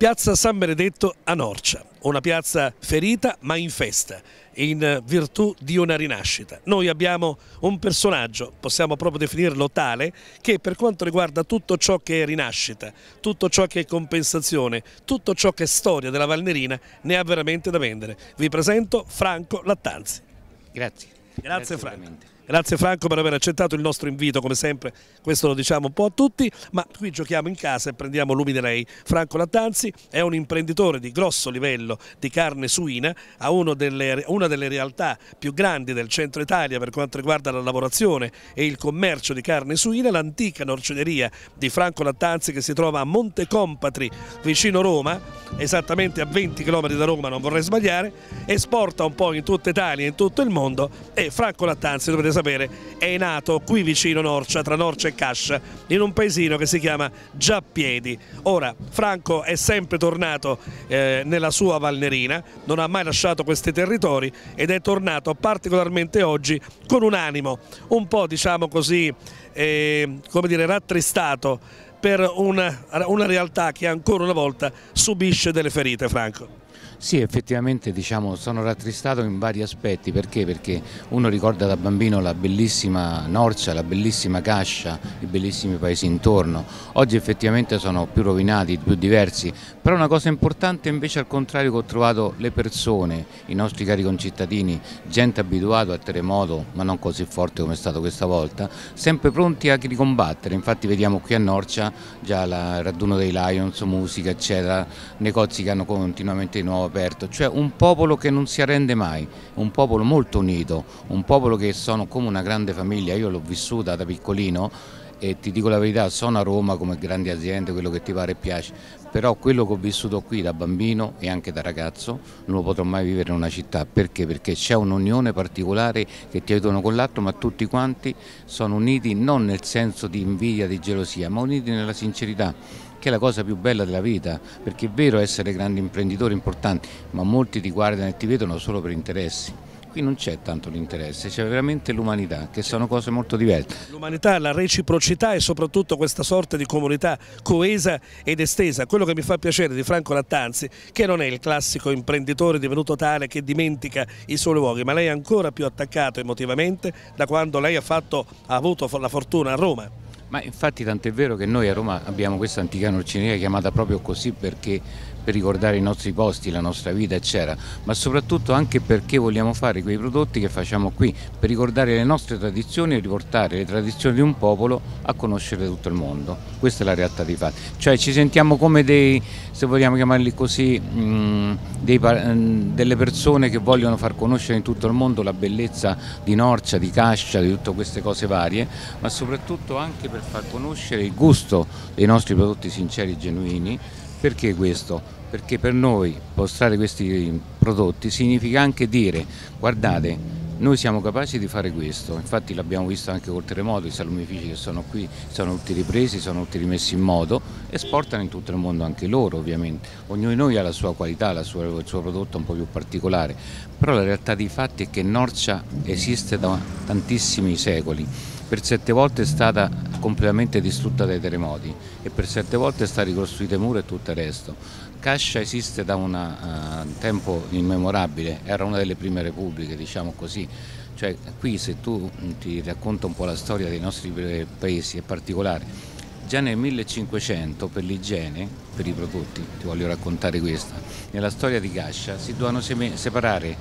Piazza San Benedetto a Norcia, una piazza ferita ma in festa, in virtù di una rinascita. Noi abbiamo un personaggio, possiamo proprio definirlo tale, che per quanto riguarda tutto ciò che è rinascita, tutto ciò che è compensazione, tutto ciò che è storia della Valnerina, ne ha veramente da vendere. Vi presento Franco Lattanzi. Grazie. Grazie, Grazie Franco. Veramente. Grazie Franco per aver accettato il nostro invito, come sempre questo lo diciamo un po' a tutti, ma qui giochiamo in casa e prendiamo lumi di lei. Franco Lattanzi è un imprenditore di grosso livello di carne suina, ha delle, una delle realtà più grandi del centro Italia per quanto riguarda la lavorazione e il commercio di carne suina, l'antica norcideria di Franco Lattanzi che si trova a Monte Compatri, vicino Roma, esattamente a 20 km da Roma, non vorrei sbagliare, esporta un po' in tutta Italia, e in tutto il mondo e Franco Lattanzi dovete potete sapere, è nato qui vicino Norcia, tra Norcia e Cascia, in un paesino che si chiama Giappiedi. Ora, Franco è sempre tornato eh, nella sua Valnerina, non ha mai lasciato questi territori ed è tornato particolarmente oggi con un animo un po' diciamo così, eh, come dire, rattristato per una, una realtà che ancora una volta subisce delle ferite, Franco. Sì, effettivamente diciamo, sono rattristato in vari aspetti, perché? Perché uno ricorda da bambino la bellissima Norcia, la bellissima Cascia, i bellissimi paesi intorno, oggi effettivamente sono più rovinati, più diversi, però una cosa importante invece al contrario che ho trovato le persone, i nostri cari concittadini, gente abituata al terremoto, ma non così forte come è stato questa volta, sempre pronti a ricombattere, infatti vediamo qui a Norcia già il raduno dei Lions, musica eccetera, negozi che hanno continuamente nuove aperto, cioè un popolo che non si arrende mai, un popolo molto unito, un popolo che sono come una grande famiglia, io l'ho vissuta da piccolino e ti dico la verità, sono a Roma come grandi aziende, quello che ti pare e piace, però quello che ho vissuto qui da bambino e anche da ragazzo non lo potrò mai vivere in una città, perché? Perché c'è un'unione particolare che ti aiutano con l'altro, ma tutti quanti sono uniti non nel senso di invidia, di gelosia, ma uniti nella sincerità che è la cosa più bella della vita, perché è vero essere grandi imprenditori importanti, ma molti ti guardano e ti vedono solo per interessi. Qui non c'è tanto l'interesse, c'è veramente l'umanità, che sono cose molto diverse. L'umanità, la reciprocità e soprattutto questa sorta di comunità coesa ed estesa. Quello che mi fa piacere di Franco Lattanzi, che non è il classico imprenditore divenuto tale che dimentica i suoi luoghi, ma lei è ancora più attaccato emotivamente da quando lei ha, fatto, ha avuto la fortuna a Roma. Ma infatti tant'è vero che noi a Roma abbiamo questa antica norcineria chiamata proprio così perché per ricordare i nostri posti, la nostra vita, eccetera, ma soprattutto anche perché vogliamo fare quei prodotti che facciamo qui, per ricordare le nostre tradizioni e riportare le tradizioni di un popolo a conoscere tutto il mondo. Questa è la realtà dei fatti. Cioè ci sentiamo come dei, se vogliamo chiamarli così, mh, mm, dei, mh, mm, delle persone che vogliono far conoscere in tutto il mondo la bellezza di Norcia, di Cascia, di tutte queste cose varie, ma soprattutto anche per far conoscere il gusto dei nostri prodotti sinceri e genuini perché questo? Perché per noi mostrare questi prodotti significa anche dire guardate noi siamo capaci di fare questo, infatti l'abbiamo visto anche col terremoto, i salumifici che sono qui sono tutti ripresi, sono tutti rimessi in modo, esportano in tutto il mondo anche loro ovviamente, ognuno di noi ha la sua qualità, la sua, il suo prodotto un po' più particolare, però la realtà dei fatti è che Norcia esiste da tantissimi secoli per sette volte è stata completamente distrutta dai terremoti e per sette volte è stata ricostruita muro e tutto il resto. Cascia esiste da una, uh, eh, un tempo immemorabile, era una delle prime repubbliche, diciamo così. Cioè, qui se tu mm, ti racconta un po' la storia dei nostri paesi è particolare. Già nel 1500 per l'igiene, per i prodotti, ti voglio raccontare questa, nella storia di Cascia si dovevano separare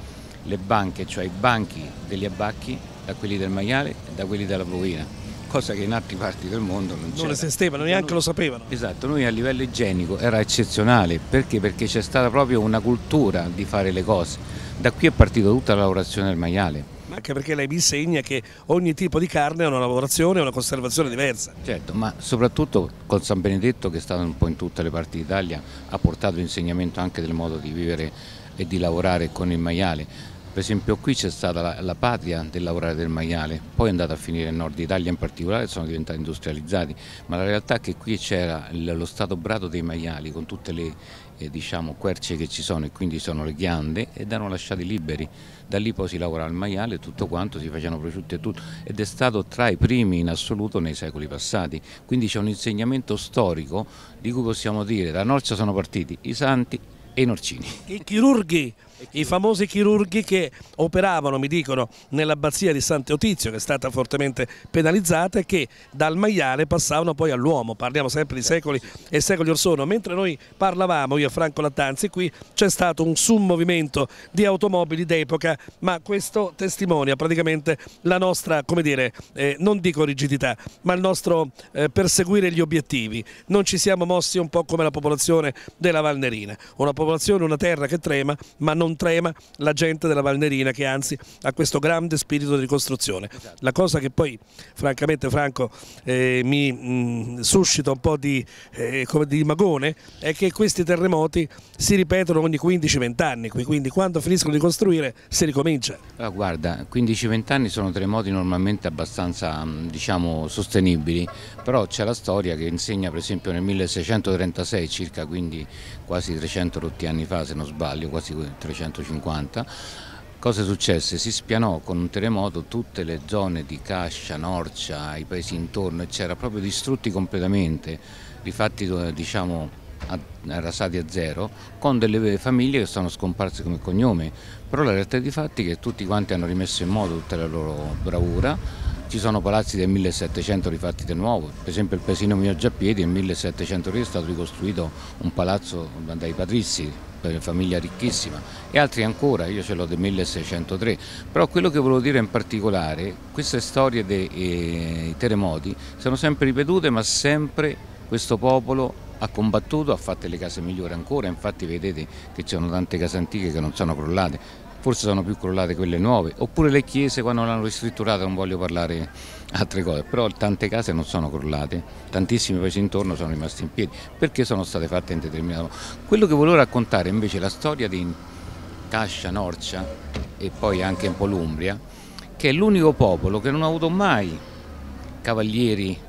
le banche, cioè i banchi degli abbacchi da quelli del maiale e da quelli della bovina, cosa che in altre parti del mondo non, non esistevano, neanche noi, lo sapevano. Esatto, noi a livello igienico era eccezionale, perché? Perché c'è stata proprio una cultura di fare le cose, da qui è partita tutta la lavorazione del maiale. Ma anche perché lei mi insegna che ogni tipo di carne ha una lavorazione e una conservazione diversa. Certo, ma soprattutto con San Benedetto che è stato un po' in tutte le parti d'Italia ha portato l'insegnamento anche del modo di vivere e di lavorare con il maiale per esempio qui c'è stata la, la patria del lavorare del maiale, poi è andata a finire in Nord Italia in particolare, sono diventati industrializzati, ma la realtà è che qui c'era lo stato brato dei maiali con tutte le eh, diciamo, querce che ci sono e quindi sono le ghiande ed erano lasciati liberi. Da lì poi si lavorava il maiale e tutto quanto, si facevano prosciutti e tutto ed è stato tra i primi in assoluto nei secoli passati. Quindi c'è un insegnamento storico di cui possiamo dire da Norcia sono partiti i santi e i norcini. I chirurghi i famosi chirurghi che operavano, mi dicono, nell'abbazia di Sant'Eutizio, che è stata fortemente penalizzata, e che dal maiale passavano poi all'uomo. Parliamo sempre di secoli e secoli or sono. Mentre noi parlavamo, io e Franco Lattanzi, qui c'è stato un movimento di automobili d'epoca, ma questo testimonia praticamente la nostra, come dire, eh, non dico rigidità, ma il nostro eh, perseguire gli obiettivi. Non ci siamo mossi un po' come la popolazione della Valnerina, una popolazione, una terra che trema, ma non non trema la gente della Valnerina che anzi ha questo grande spirito di ricostruzione. Esatto. La cosa che poi francamente Franco eh, mi mh, mm, suscita un po' di, eh, di, magone è che questi terremoti si ripetono ogni 15-20 anni, quindi quando finiscono di costruire si ricomincia. Allora, ah, guarda, 15-20 anni sono terremoti normalmente abbastanza mm, diciamo, sostenibili, però c'è la storia che insegna per esempio nel 1636 circa, quindi quasi 300 rotti anni fa se non sbaglio, quasi 350, cosa successe? Si spianò con un terremoto tutte le zone di Cascia, Norcia, i paesi intorno, eccetera, proprio distrutti completamente, rifatti diciamo rasati a zero, con delle famiglie che sono scomparse come cognome, però la realtà dei fatti è che tutti quanti hanno rimesso in moto tutta la loro bravura ci sono palazzi del 1700 rifatti di nuovo, per esempio il paesino mio Giappiedi nel 1700 è stato ricostruito un palazzo dai patrizi per una famiglia ricchissima e altri ancora, io ce l'ho del 1603, però quello che volevo dire in particolare, queste storie dei eh, terremoti sono sempre ripetute ma sempre questo popolo ha combattuto, ha fatto le case migliori ancora, infatti vedete che ci sono tante case antiche che non sono crollate, forse sono più crollate quelle nuove, oppure le chiese quando l'hanno ristrutturata, non voglio parlare altre cose, però tante case non sono crollate, tantissimi paesi intorno sono rimasti in piedi, perché sono state fatte in determinato modo. Quello che volevo raccontare invece è la storia di Cascia, Norcia e poi anche un po' l'Umbria, che è l'unico popolo che non ha avuto mai cavalieri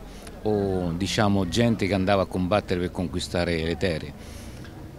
o diciamo gente che andava a combattere per conquistare le terre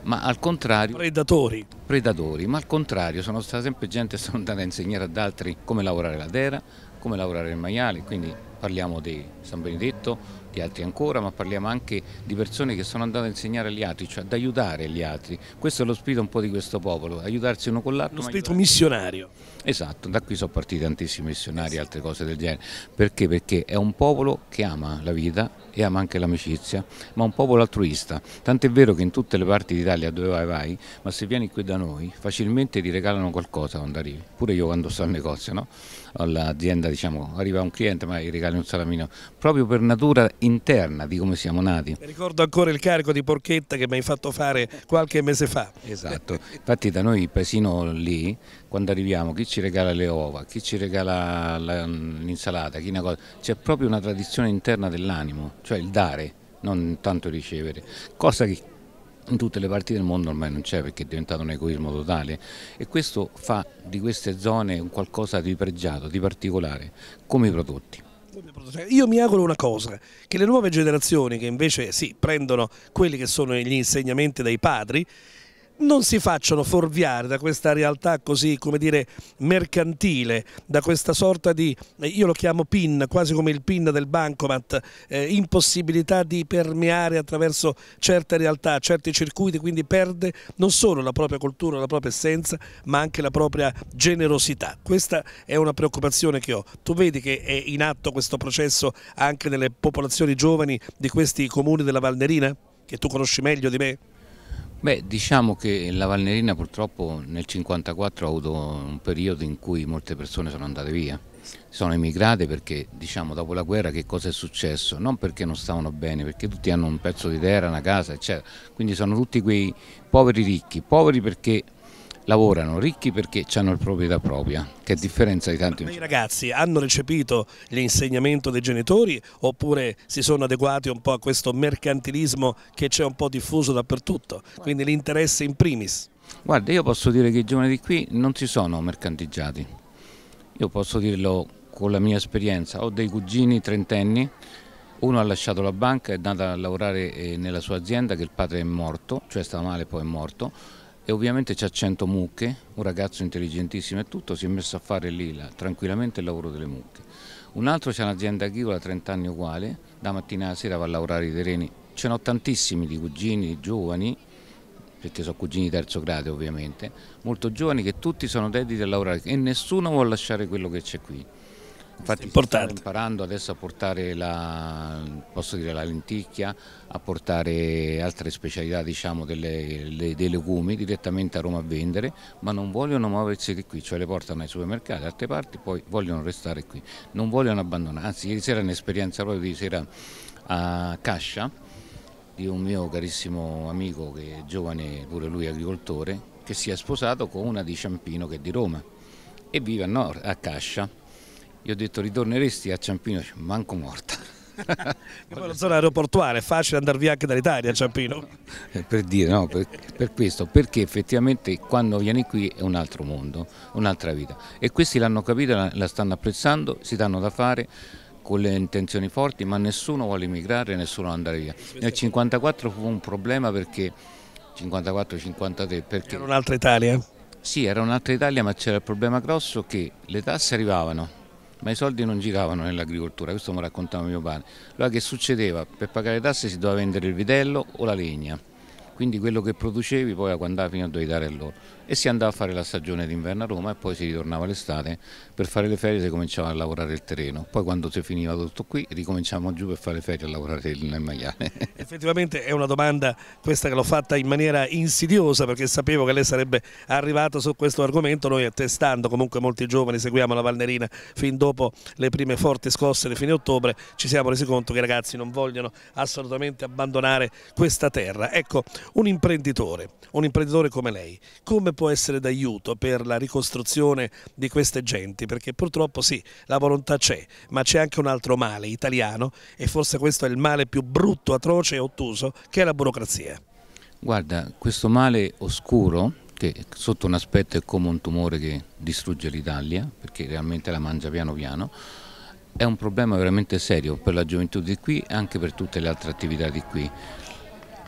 ma al contrario... Predatori. Predatori, ma al contrario sono stata sempre gente che sono andata a insegnare ad altri come lavorare la terra, come lavorare il maiale, quindi parliamo dei San Benedetto, di altri ancora, ma parliamo anche di persone che sono andate a insegnare agli altri, cioè ad aiutare gli altri. Questo è lo spirito un po' di questo popolo, aiutarsi uno con l'altro. Lo spirito missionario. Esatto, da qui sono partiti tantissimi missionari e altre cose del genere. Perché? Perché è un popolo che ama la vita e ama anche l'amicizia, ma un popolo altruista. Tant'è vero che in tutte le parti d'Italia dove vai vai, ma se vieni qui da noi facilmente ti regalano qualcosa quando arrivi. Pure io quando sto al negozio, no? all'azienda diciamo, arriva un cliente ma gli regali un salamino proprio per natura interna di come siamo nati. Ricordo ancora il carico di porchetta che mi hai fatto fare qualche mese fa. Esatto, infatti da noi il paesino lì, quando arriviamo, chi ci regala le uova, chi ci regala l'insalata, chi una cosa, c'è proprio una tradizione interna dell'animo, cioè il dare, non tanto ricevere, cosa che in tutte le parti del mondo ormai non c'è perché è diventato un egoismo totale e questo fa di queste zone qualcosa di pregiato, di particolare, come i prodotti. Io mi auguro una cosa, che le nuove generazioni che invece sì, prendono quelli che sono gli insegnamenti dai padri, non si facciano forviare da questa realtà così, come dire, mercantile, da questa sorta di, io lo chiamo PIN, quasi come il PIN del bancomat, eh, impossibilità di permeare attraverso certe realtà, certi circuiti, quindi perde non solo la propria cultura, la propria essenza, ma anche la propria generosità. Questa è una preoccupazione che ho. Tu vedi che è in atto questo processo anche nelle popolazioni giovani di questi comuni della Valnerina, che tu conosci meglio di me? Beh, diciamo che la Valnerina purtroppo nel 1954 ha avuto un periodo in cui molte persone sono andate via, sono emigrate perché diciamo dopo la guerra che cosa è successo? Non perché non stavano bene, perché tutti hanno un pezzo di terra, una casa, eccetera. Quindi sono tutti quei poveri ricchi, poveri perché lavorano ricchi perché hanno il proprietà propria, che è differenza di tanti... Ma I ragazzi hanno recepito l'insegnamento dei genitori oppure si sono adeguati un po' a questo mercantilismo che c'è un po' diffuso dappertutto, quindi l'interesse in primis? Guarda, io posso dire che i giovani di qui non si sono mercanteggiati, io posso dirlo con la mia esperienza, ho dei cugini trentenni, uno ha lasciato la banca, è andato a lavorare eh, nella sua azienda che il padre è morto, cioè stava male e poi è morto, e ovviamente c'è 100 mucche, un ragazzo intelligentissimo e tutto si è messo a fare lì là, tranquillamente il lavoro delle mucche. Un altro c'è un'azienda agricola 30 anni uguale, da mattina alla sera va a lavorare i terreni. Ce n'ho tantissimi di cugini, di giovani, perché sono cugini di terzo grado ovviamente, molto giovani che tutti sono dediti a lavorare e nessuno vuole lasciare quello che c'è qui. Infatti Importante. imparando adesso a portare la, dire, la, lenticchia, a portare altre specialità diciamo, delle, le, dei legumi direttamente a Roma a vendere, ma non vogliono muoversi di qui, cioè le portano ai supermercati, a altre parti, poi vogliono restare qui, non vogliono abbandonare. Anzi, ieri sera un'esperienza proprio di sera a Cascia di un mio carissimo amico che è giovane, pure lui agricoltore, che si è sposato con una di Ciampino che è di Roma e vive a, nord, a Cascia io ho detto ritorneresti a Ciampino, manco morta. e poi la zona aeroportuale, è facile andare via anche dall'Italia a Ciampino. Eh, per dire, no, per, per, questo, perché effettivamente quando vieni qui è un altro mondo, un'altra vita. E questi l'hanno capita, la, la stanno apprezzando, si danno da fare con le intenzioni forti, ma nessuno vuole emigrare, nessuno vuole andare via. Nel 54 fu un problema perché 54-53 perché era un'altra Italia? Sì, era un'altra Italia, ma c'era il problema grosso che le tasse arrivavano ma i soldi non giravano nell'agricoltura, questo me lo raccontava mio padre. Allora che succedeva? Per pagare le tasse si doveva vendere il vitello o la legna quindi quello che producevi poi a quando fino a dovevi dare a loro e si andava a fare la stagione d'inverno a Roma e poi si ritornava l'estate per fare le ferie si cominciava a lavorare il terreno poi quando si finiva tutto qui ricominciamo giù per fare le ferie a lavorare il maiale effettivamente è una domanda questa che l'ho fatta in maniera insidiosa perché sapevo che lei sarebbe arrivato su questo argomento noi attestando comunque molti giovani seguiamo la Valnerina fin dopo le prime forti scosse di fine ottobre ci siamo resi conto che i ragazzi non vogliono assolutamente abbandonare questa terra ecco un imprenditore, un imprenditore come lei, come può essere d'aiuto per la ricostruzione di queste genti? Perché purtroppo sì, la volontà c'è, ma c'è anche un altro male italiano e forse questo è il male più brutto, atroce e ottuso, che è la burocrazia. Guarda, questo male oscuro, che sotto un aspetto è come un tumore che distrugge l'Italia, perché realmente la mangia piano piano, è un problema veramente serio per la gioventù di qui e anche per tutte le altre attività di qui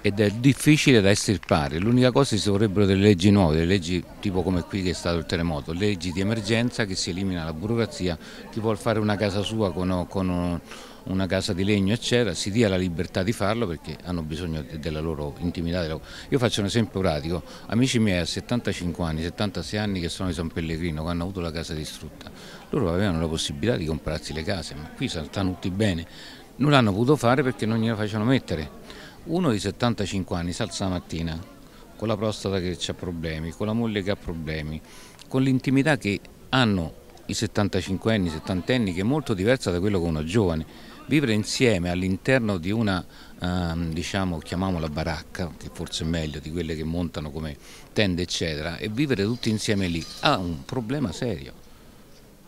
ed è difficile da estirpare. L'unica cosa è che si vorrebbero delle leggi nuove, delle leggi tipo come qui che è stato il terremoto, leggi di emergenza che si elimina la burocrazia, chi vuole fare una casa sua con, con una casa di legno eccetera, si dia la libertà di farlo perché hanno bisogno della loro intimità. Io faccio un esempio pratico, amici miei a 75 anni, 76 anni che sono di San Pellegrino, che hanno avuto la casa distrutta, loro avevano la possibilità di comprarsi le case, ma qui stanno tutti bene, non l'hanno potuto fare perché non gliela facevano mettere uno di 75 anni si alza la mattina, con la prostata che ha problemi, con la moglie che ha problemi, con l'intimità che hanno i 75 anni, i 70 anni, che è molto diversa da quello che uno giovane. Vivere insieme all'interno di una, ehm, diciamo, chiamiamola baracca, che forse è meglio di quelle che montano come tende, eccetera, e vivere tutti insieme lì ha un problema serio.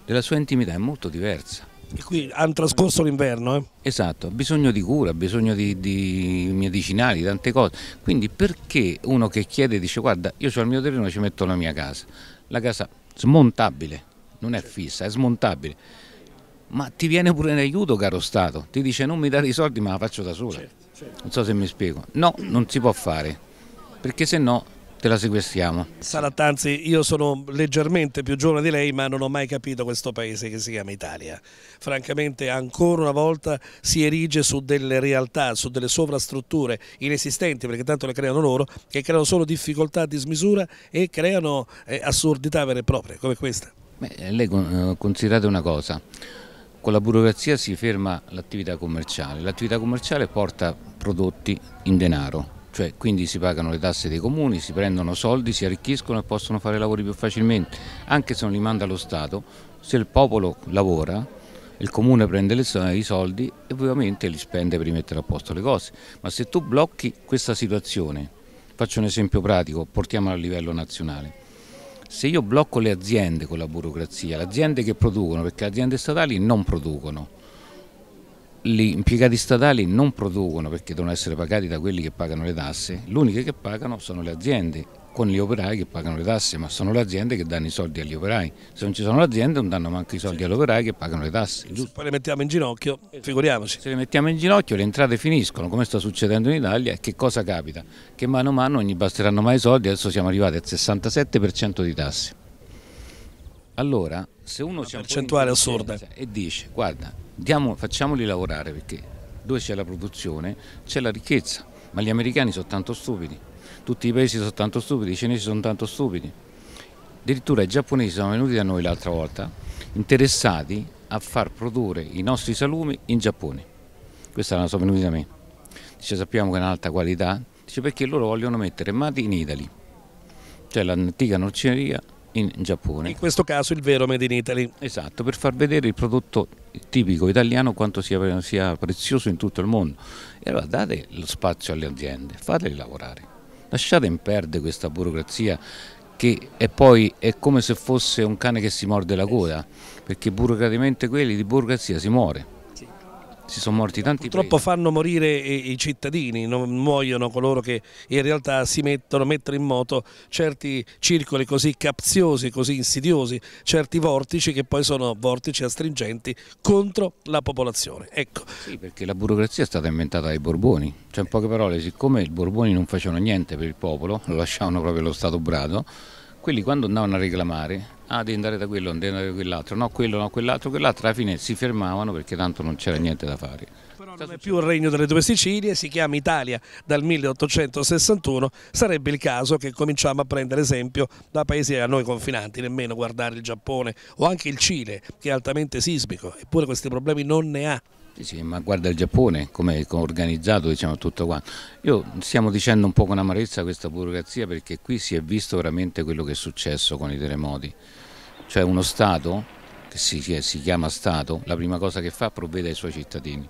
Della sua intimità è molto diversa. Qui hanno trascorso l'inverno. Eh? Esatto, bisogno di cura, bisogno di, di, medicinali, tante cose. Quindi perché uno che chiede dice guarda io ho il mio terreno ci metto la mia casa. La casa smontabile, non è fissa, è smontabile. Ma ti viene pure in aiuto caro Stato, ti dice non mi dare i soldi ma la faccio da sola. Certo, certo. Non so se mi spiego. No, non si può fare, perché se no te la sequestriamo. Sara Tanzi, io sono leggermente più giovane di lei ma non ho mai capito questo paese che si chiama Italia. Francamente ancora una volta si erige su delle realtà, su delle sovrastrutture inesistenti perché tanto le creano loro che creano solo difficoltà di smisura e creano eh, assurdità vere e proprie come questa. Beh, lei eh, considerate una cosa, con la burocrazia si ferma l'attività commerciale, l'attività commerciale porta prodotti in denaro cioè, quindi si pagano le tasse dei comuni, si prendono soldi, si arricchiscono e possono fare lavori più facilmente. Anche se non li manda lo Stato, se il popolo lavora, il comune prende i soldi e ovviamente li spende per rimettere a posto le cose. Ma se tu blocchi questa situazione, faccio un esempio pratico, portiamolo a livello nazionale. Se io blocco le aziende con la burocrazia, le aziende che producono, perché le aziende statali non producono, gli impiegati statali non producono perché devono essere pagati da quelli che pagano le tasse, l'unica che pagano sono le aziende con gli operai che pagano le tasse, ma sono le aziende che danno i soldi agli operai. Se non ci sono le aziende non danno manco i soldi agli operai che pagano le tasse. Giusto? Poi le mettiamo in ginocchio, figuriamoci. Se le mettiamo in ginocchio le entrate finiscono, come sta succedendo in Italia, e che cosa capita? Che mano a mano non gli basteranno mai i soldi, adesso siamo arrivati al 67% di tasse. Allora, se uno... Una percentuale assurda. E dice, guarda, Diamo, facciamoli lavorare perché dove c'è la produzione c'è la ricchezza, ma gli americani sono tanto stupidi, tutti i paesi sono tanto stupidi, i cinesi sono tanto stupidi. Addirittura i giapponesi sono venuti da noi l'altra volta interessati a far produrre i nostri salumi in Giappone. Questa è la sua venuta da me. Dice sappiamo che è un'alta qualità, dice perché loro vogliono mettere Mati in Italy, cioè l'antica norcineria in Giappone. In questo caso il vero Made in Italy. Esatto, per far vedere il prodotto tipico italiano quanto sia, sia prezioso in tutto il mondo. E allora date lo spazio alle aziende, fateli lavorare. Lasciate in perdere questa burocrazia che è poi è come se fosse un cane che si morde la coda, eh perché burocraticamente quelli di burocrazia si muore si sono morti tanti Purtroppo paesi. fanno morire i, cittadini, non muoiono coloro che in realtà si mettono, mettono in moto certi circoli così capziosi, così insidiosi, certi vortici che poi sono vortici astringenti contro la popolazione. Ecco. Sì, perché la burocrazia è stata inventata dai Borboni, cioè in poche parole, siccome i Borboni non facevano niente per il popolo, lo lasciavano proprio lo Stato brado, quelli quando andavano a reclamare, ah devi andare da quello, devi andare da quell'altro, no quello, no quell'altro, quell'altro, alla fine si fermavano perché tanto non c'era niente da fare non cioè, è più il regno delle due Sicilie, si chiama Italia dal 1861, sarebbe il caso che cominciamo a prendere esempio da paesi a noi confinanti, nemmeno guardare il Giappone o anche il Cile che è altamente sismico, eppure questi problemi non ne ha. Sì, sì, ma guarda il Giappone, come è organizzato diciamo, tutto quanto. Io stiamo dicendo un po' con amarezza questa burocrazia perché qui si è visto veramente quello che è successo con i terremoti. Cioè uno Stato, che si, si chiama Stato, la prima cosa che fa è provvedere ai suoi cittadini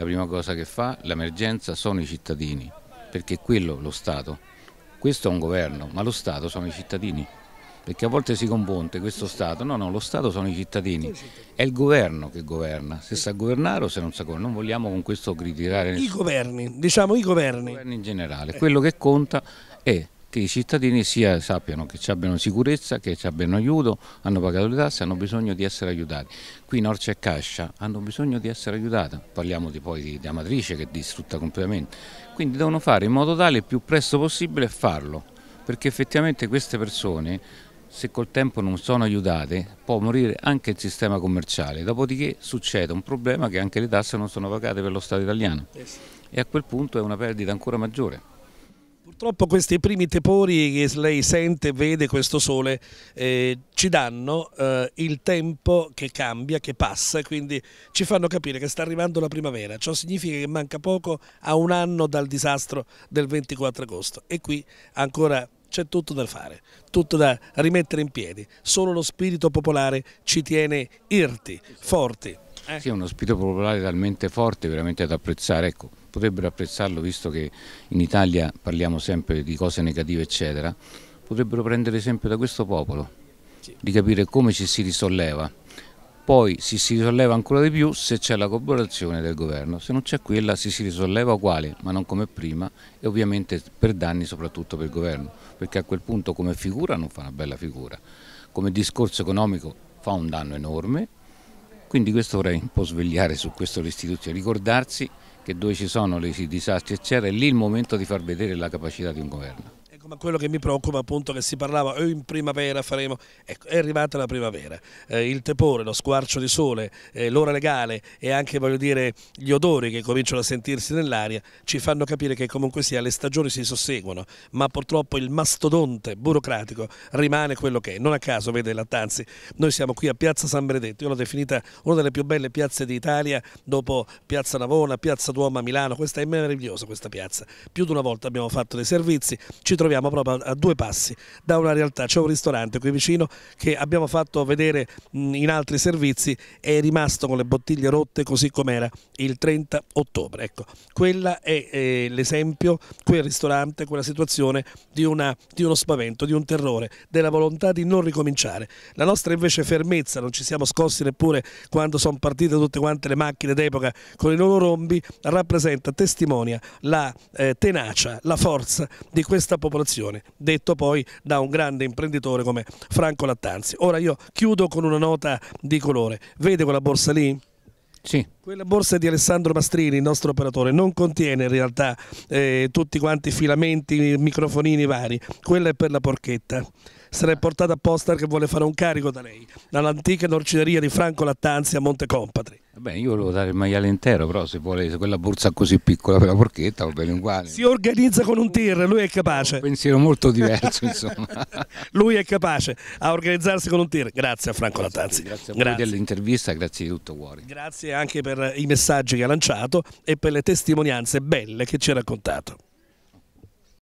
la prima cosa che fa l'emergenza sono i cittadini, perché quello lo Stato, questo è un governo, ma lo Stato sono i cittadini, perché a volte si confonde questo Stato, no no, lo Stato sono i cittadini, è il governo che governa, se sa governare o se non sa governare, non vogliamo con questo criticare... I governi, diciamo i governi. I governi in generale, quello che conta è che i cittadini sia, sappiano che ci abbiano sicurezza, che ci abbiano aiuto, hanno pagato le tasse, hanno bisogno di essere aiutati. Qui Norcia e Cascia hanno bisogno di essere aiutati, parliamo di, poi di, di Amatrice che è distrutta completamente, quindi devono fare in modo tale il più presto possibile farlo, perché effettivamente queste persone se col tempo non sono aiutate può morire anche il sistema commerciale, dopodiché succede un problema che anche le tasse non sono pagate per lo Stato italiano e a quel punto è una perdita ancora maggiore. Purtroppo questi primi tepori che lei sente, vede questo sole, eh, ci danno eh, il tempo che cambia, che passa e quindi ci fanno capire che sta arrivando la primavera. Ciò significa che manca poco a un anno dal disastro del 24 agosto e qui ancora c'è tutto da fare, tutto da rimettere in piedi. Solo lo spirito popolare ci tiene irti, forti. Eh. Sì, è uno spirito popolare talmente forte, veramente ad apprezzare. Ecco, potrebbero apprezzarlo visto che in Italia parliamo sempre di cose negative, eccetera. Potrebbero prendere esempio da questo popolo, sì. di capire come ci si risolleva. Poi si si risolleva ancora di più se c'è la collaborazione del governo, se non c'è quella si si risolleva uguale, ma non come prima e ovviamente per danni soprattutto per il governo, perché a quel punto come figura non fa una bella figura, come discorso economico fa un danno enorme quindi questo vorrei un po' svegliare su questo le ricordarsi che dove ci sono i disastri eccetera, è lì il momento di far vedere la capacità di un governo ma quello che mi preoccupa appunto che si parlava o eh, in primavera faremo, ecco è arrivata la primavera, eh, il tepore, lo squarcio di sole, eh, l'ora legale e anche voglio dire gli odori che cominciano a sentirsi nell'aria ci fanno capire che comunque sia le stagioni si susseguono, ma purtroppo il mastodonte burocratico rimane quello che è, non a caso vede Lattanzi, noi siamo qui a Piazza San Benedetto, io l'ho definita una delle più belle piazze d'Italia dopo Piazza Navona, Piazza Duomo a Milano, questa è meravigliosa questa piazza, più di una volta abbiamo fatto dei servizi, ci troviamo siamo proprio a due passi da una realtà, c'è un ristorante qui vicino che abbiamo fatto vedere in altri servizi e è rimasto con le bottiglie rotte così com'era il 30 ottobre. Ecco, quella è, è l'esempio, quel ristorante, quella situazione di, una, di uno spavento, di un terrore, della volontà di non ricominciare. La nostra invece fermezza, non ci siamo scossi neppure quando sono partite tutte quante le macchine d'epoca con i loro rombi, rappresenta, testimonia la eh, tenacia, la forza di questa popolazione situazione, detto poi da un grande imprenditore come Franco Lattanzi. Ora io chiudo con una nota di colore, vede quella borsa lì? Sì. Quella borsa di Alessandro Mastrini, il nostro operatore, non contiene in realtà eh, tutti quanti filamenti, microfonini vari, quella è per la porchetta se l'è portata apposta perché vuole fare un carico da lei, dall'antica norcineria di Franco Lattanzi a Montecompatri. Beh, io volevo dare il maiale intero, però se vuole se quella borsa così piccola per la porchetta va bene uguale. Si organizza con un tir, lui è capace. Un pensiero molto diverso, insomma. lui è capace a organizzarsi con un tir. Grazie a Franco grazie, Lattanzi. Grazie a voi dell'intervista, grazie di tutto cuore. Grazie anche per i messaggi che ha lanciato e per le testimonianze belle che ci ha raccontato.